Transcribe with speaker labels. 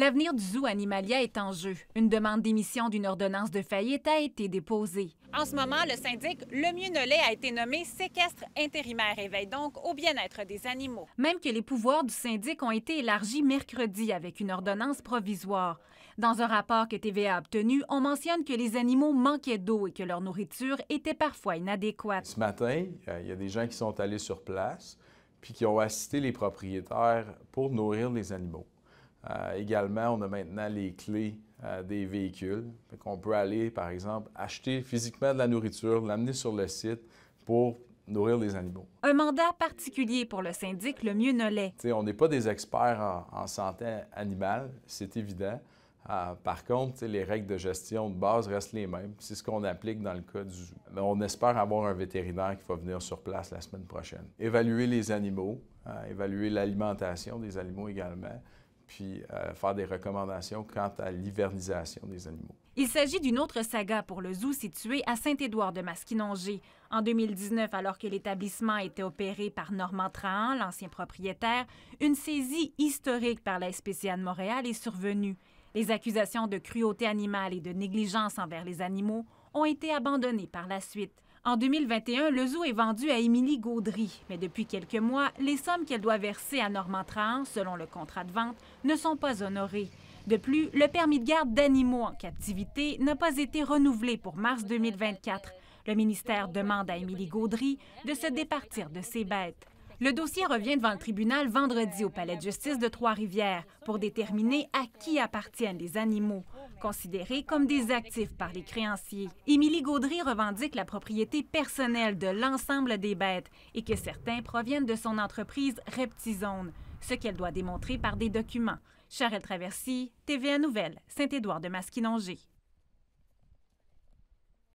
Speaker 1: L'avenir du zoo Animalia est en jeu. Une demande d'émission d'une ordonnance de faillite a été déposée. En ce moment, le syndic Lemieux Nollet a été nommé séquestre intérimaire et veille donc au bien-être des animaux. Même que les pouvoirs du syndic ont été élargis mercredi avec une ordonnance provisoire. Dans un rapport que TVA a obtenu, on mentionne que les animaux manquaient d'eau et que leur nourriture était parfois inadéquate. Ce
Speaker 2: matin, euh, il y a des gens qui sont allés sur place puis qui ont assisté les propriétaires pour nourrir les animaux. Euh, également, on a maintenant les clés euh, des véhicules. On peut aller, par exemple, acheter physiquement de la nourriture, l'amener sur le site pour nourrir les animaux.
Speaker 1: Un mandat particulier pour le syndic, le mieux ne l'est.
Speaker 2: on n'est pas des experts en, santé animale, c'est évident. Euh, par contre, les règles de gestion de base restent les mêmes. C'est ce qu'on applique dans le cas du ben, on espère avoir un vétérinaire qui va venir sur place la semaine prochaine. Évaluer les animaux, évaluer l'alimentation des animaux également, puis euh, faire des recommandations quant à l'hivernisation des animaux.
Speaker 1: Il s'agit d'une autre saga pour le zoo situé à Saint-Édouard de Masquinongé. En 2019, alors que l'établissement était opéré par Normand Trahan, l'ancien propriétaire, une saisie historique par la SPCA de Montréal est survenue. Les accusations de cruauté animale et de négligence envers les animaux ont été abandonnées par la suite. En 2021, le zoo est vendu à Émilie Gaudry, mais depuis quelques mois, les sommes qu'elle doit verser à Normand Trahan, selon le contrat de vente, ne sont pas honorées. De plus, le permis de garde d'animaux en captivité n'a pas été renouvelé pour mars 2024. Le ministère demande à Émilie Gaudry de se départir de ses bêtes. Le dossier revient devant le tribunal vendredi au Palais de justice de Trois-Rivières pour déterminer à qui appartiennent les animaux considérés comme des actifs par les créanciers. Émilie Gaudry revendique la propriété personnelle de l'ensemble des bêtes et que certains proviennent de son entreprise Reptizone, ce qu'elle doit démontrer par des documents. Charelle Traversy, TVA Nouvelle, Saint-Édouard de Masquinongé.